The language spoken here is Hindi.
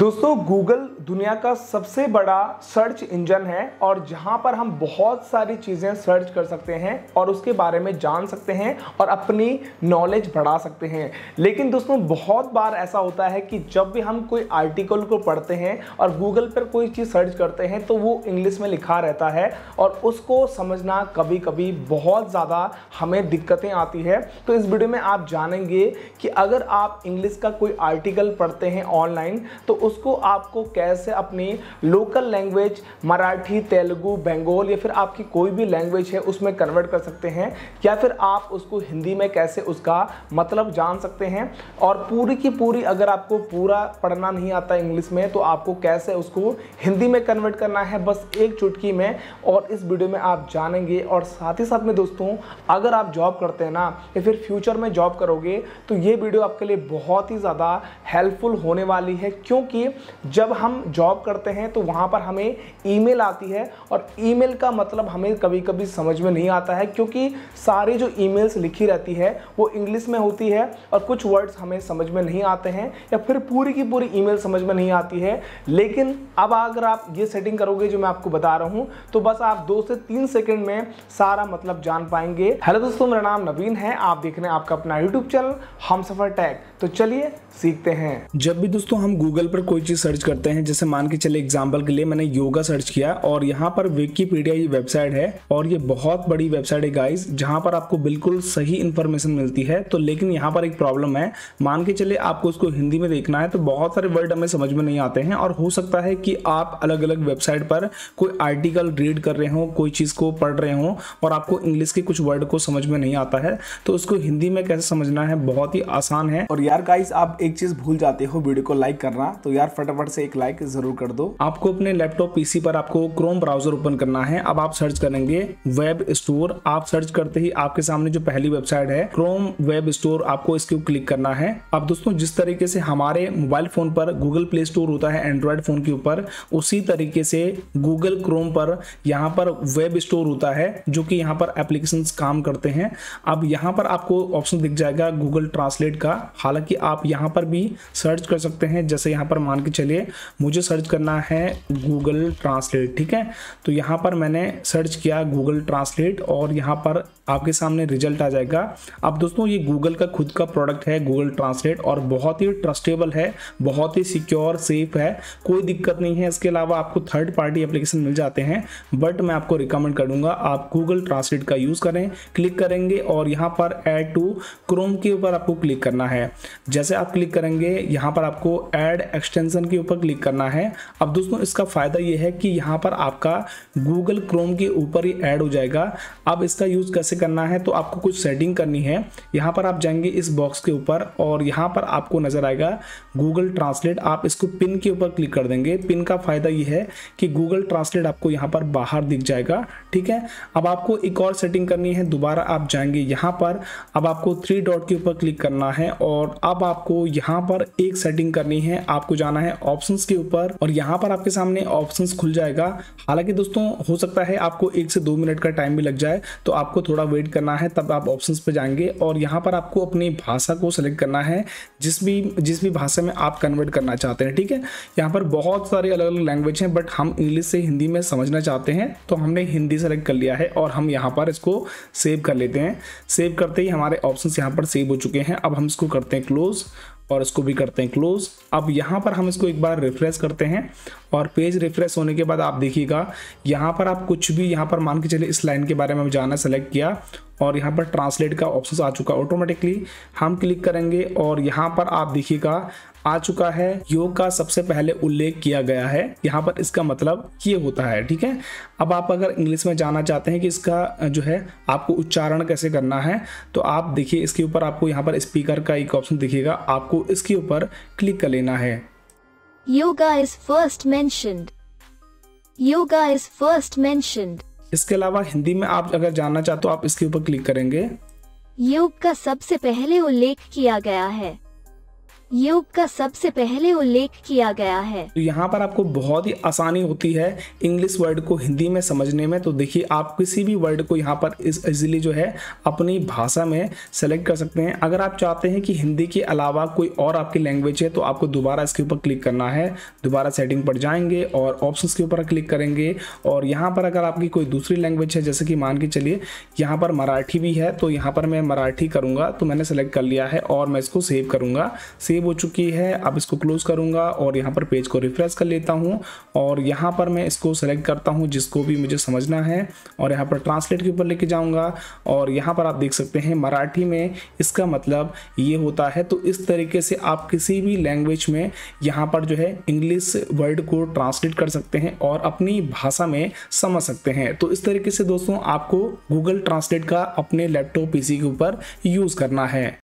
दोस्तों गूगल दुनिया का सबसे बड़ा सर्च इंजन है और जहां पर हम बहुत सारी चीज़ें सर्च कर सकते हैं और उसके बारे में जान सकते हैं और अपनी नॉलेज बढ़ा सकते हैं लेकिन दोस्तों बहुत बार ऐसा होता है कि जब भी हम कोई आर्टिकल को पढ़ते हैं और गूगल पर कोई चीज़ सर्च करते हैं तो वो इंग्लिश में लिखा रहता है और उसको समझना कभी कभी बहुत ज़्यादा हमें दिक्कतें आती है तो इस वीडियो में आप जानेंगे कि अगर आप इंग्लिश का कोई आर्टिकल पढ़ते हैं ऑनलाइन तो उसको आपको कैसे अपनी लोकल लैंग्वेज मराठी तेलुगु बंगाल या फिर आपकी कोई भी लैंग्वेज है उसमें कन्वर्ट कर सकते हैं या फिर आप उसको हिंदी में कैसे उसका मतलब जान सकते हैं और पूरी की पूरी अगर आपको पूरा पढ़ना नहीं आता इंग्लिश में तो आपको कैसे उसको हिंदी में कन्वर्ट करना है बस एक चुटकी में और इस वीडियो में आप जानेंगे और साथ ही साथ में दोस्तों अगर आप जॉब करते हैं ना या फिर फ्यूचर में जॉब करोगे तो ये वीडियो आपके लिए बहुत ही ज़्यादा हेल्पफुल होने वाली है क्योंकि कि जब हम जॉब करते हैं तो वहाँ पर हमें ईमेल आती है और ईमेल का मतलब हमें कभी कभी समझ में नहीं आता है क्योंकि सारी जो ईमेल्स लिखी रहती है वो इंग्लिश में होती है और कुछ वर्ड्स हमें समझ में नहीं आते हैं या फिर पूरी की पूरी ईमेल समझ में नहीं आती है लेकिन अब अगर आप ये सेटिंग करोगे जो मैं आपको बता रहा हूँ तो बस आप दो से तीन सेकेंड में सारा मतलब जान पाएंगे हेलो दोस्तों मेरा नाम नवीन है आप देख रहे हैं आपका अपना यूट्यूब चैनल हम सफर टैग तो चलिए सीखते हैं जब भी दोस्तों हम गूगल पर कोई चीज़ सर्च करते हैं जैसे मान के चले एग्जाम्पल के लिए मैंने योगा सर्च किया और यहाँ पर विकीपीडिया ये वेबसाइट है और ये बहुत बड़ी वेबसाइट है गाइज जहाँ पर आपको बिल्कुल सही इन्फॉर्मेशन मिलती है तो लेकिन यहाँ पर एक प्रॉब्लम है मान के चले आपको उसको हिंदी में देखना है तो बहुत सारे वर्ड हमें समझ में नहीं आते हैं और हो सकता है कि आप अलग अलग वेबसाइट पर कोई आर्टिकल रीड कर रहे हो कोई चीज़ को पढ़ रहे हो और आपको इंग्लिश के कुछ वर्ड को समझ में नहीं आता है तो उसको हिंदी में कैसे समझना है बहुत ही आसान है और यार गाइज आप एक चीज़ भूल जाते हो वीडियो को लाइक करना तो तो यार फटाफट से एक लाइक जरूर कर दो आपको अपने लैपटॉप पीसी पर आपको क्रोम ब्राउजर ओपन करना है अब आप सर्च करेंगे वेब स्टोर आप सर्च करते ही आपके सामने जो पहली वेबसाइट है क्रोम वेब स्टोर आपको इसके क्लिक करना है अब दोस्तों जिस तरीके से हमारे मोबाइल फोन पर गूगल प्ले स्टोर होता है एंड्रॉयड फोन के ऊपर उसी तरीके से गूगल क्रोम पर यहाँ पर वेब स्टोर होता है जो कि यहाँ पर एप्लीकेशन काम करते हैं अब यहाँ पर आपको ऑप्शन दिख जाएगा गूगल ट्रांसलेट का हालांकि आप यहाँ पर भी सर्च कर सकते हैं जैसे यहाँ पर मान के चलिए मुझे सर्च करना है गूगल ट्रांसलेट ठीक है तो यहाँ पर मैंने सर्च किया गूगल ट्रांसलेट और यहाँ पर आपके सामने रिजल्ट आ जाएगा अब दोस्तों ये गूगल का खुद का प्रोडक्ट है गूगल ट्रांसलेट और बहुत ही ट्रस्टेबल है बहुत ही सिक्योर सेफ है कोई दिक्कत नहीं है इसके अलावा आपको थर्ड पार्टी एप्लीकेशन मिल जाते हैं बट मैं आपको रिकमेंड करूंगा आप गूगल ट्रांसलेट का यूज़ करें क्लिक करेंगे और यहाँ पर एड टू क्रोम के ऊपर आपको क्लिक करना है जैसे आप क्लिक करेंगे यहाँ पर आपको एड एक्सटेंशन के ऊपर क्लिक करना है अब दोस्तों इसका फ़ायदा ये है कि यहाँ पर आपका गूगल क्रोम के ऊपर ही ऐड हो जाएगा अब इसका यूज़ कैसे कैसे करना है तो आपको कुछ सेटिंग करनी है यहाँ पर आप जाएंगे इस बॉक्स के ऊपर और यहाँ पर आपको नज़र आएगा गूगल ट्रांसलेट आप इसको पिन के ऊपर क्लिक कर देंगे पिन का फ़ायदा यह है कि गूगल ट्रांसलेट आपको यहाँ पर बाहर दिख जाएगा ठीक है अब आपको एक और सेटिंग करनी है दोबारा आप जाएंगे यहाँ पर अब आपको थ्री डॉट के ऊपर क्लिक करना है और अब आपको यहाँ पर एक सेटिंग करनी है आपको जाना है ऑप्शन के ऊपर और यहाँ पर आपके सामने ऑप्शन खुल जाएगा हालांकि दोस्तों हो सकता है आपको एक से दो मिनट का टाइम भी लग जाए तो आपको थोड़ा थोड़ा वेट करना है तब आप ऑप्शंस पर जाएंगे और यहाँ पर आपको अपनी भाषा को सिलेक्ट करना है जिस भी जिस भी भाषा में आप कन्वर्ट करना चाहते हैं ठीक है यहाँ पर बहुत सारे अलग अलग लैंग्वेज हैं बट हम इंग्लिश से हिंदी में समझना चाहते हैं तो हमने हिंदी सेलेक्ट कर लिया है और हम यहाँ पर इसको सेव कर लेते हैं सेव करते ही हमारे ऑप्शन यहाँ पर सेव हो चुके हैं अब हम इसको करते हैं क्लोज़ और इसको भी करते हैं क्लोज अब यहाँ पर हम इसको एक बार रिफ्रेश करते हैं और पेज रिफ्रेश होने के बाद आप देखिएगा यहाँ पर आप कुछ भी यहाँ पर मान के चलिए इस लाइन के बारे में जाना सेलेक्ट किया और यहाँ पर ट्रांसलेट का ऑप्शन आ चुका ऑटोमेटिकली हम क्लिक करेंगे और यहाँ पर आप देखिएगा आ चुका है योग का सबसे पहले उल्लेख किया गया है यहाँ पर इसका मतलब ये होता है ठीक है अब आप अगर इंग्लिश में जाना चाहते हैं कि इसका जो है आपको उच्चारण कैसे करना है तो आप देखिए इसके ऊपर आपको यहाँ पर स्पीकर का एक ऑप्शन दिखेगा आपको इसके ऊपर क्लिक कर लेना है योगा इज फर्स्ट मैं योगा इज फर्स्ट मेंशन्ड इसके अलावा हिंदी में आप अगर जानना चाहते हो आप इसके ऊपर क्लिक करेंगे योग का सबसे पहले उल्लेख किया गया है योग का सबसे पहले उल्लेख किया गया है तो यहाँ पर आपको बहुत ही आसानी होती है इंग्लिश वर्ड को हिंदी में समझने में तो देखिए आप किसी भी वर्ड को यहाँ पर इजिली जो है अपनी भाषा में सेलेक्ट कर सकते हैं अगर आप चाहते हैं कि हिंदी के अलावा कोई और आपकी लैंग्वेज है तो आपको दोबारा इसके ऊपर क्लिक करना है दोबारा सेटिंग पर जाएंगे और ऑप्शन के ऊपर क्लिक करेंगे और यहाँ पर अगर आपकी कोई दूसरी लैंग्वेज है जैसे कि मान के चलिए यहाँ पर मराठी भी है तो यहाँ पर मैं मराठी करूँगा तो मैंने सेलेक्ट कर लिया है और मैं इसको सेव करूँगा सेव सेव हो चुकी है अब इसको क्लोज करूंगा और यहाँ पर पेज को रिफ्रेश कर लेता हूँ और यहाँ पर मैं इसको सेलेक्ट करता हूँ जिसको भी मुझे समझना है और यहाँ पर ट्रांसलेट के ऊपर लेके जाऊँगा और यहाँ पर आप देख सकते हैं मराठी में इसका मतलब ये होता है तो इस तरीके से आप किसी भी लैंग्वेज में यहाँ पर जो है इंग्लिश वर्ड को ट्रांसलेट कर सकते हैं और अपनी भाषा में समझ सकते हैं तो इस तरीके से दोस्तों आपको गूगल ट्रांसलेट का अपने लैपटॉप पी के ऊपर यूज़ करना है